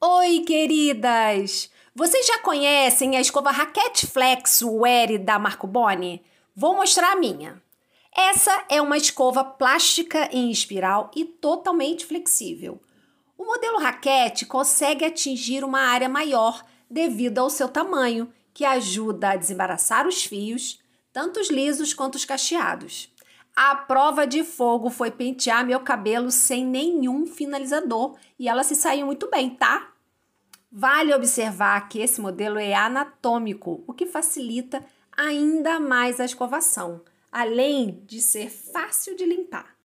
Oi, queridas! Vocês já conhecem a escova Raquete Flex Wery da Marco Boni? Vou mostrar a minha. Essa é uma escova plástica em espiral e totalmente flexível. O modelo raquete consegue atingir uma área maior devido ao seu tamanho, que ajuda a desembaraçar os fios, tanto os lisos quanto os cacheados. A prova de fogo foi pentear meu cabelo sem nenhum finalizador e ela se saiu muito bem, tá? Vale observar que esse modelo é anatômico, o que facilita ainda mais a escovação, além de ser fácil de limpar.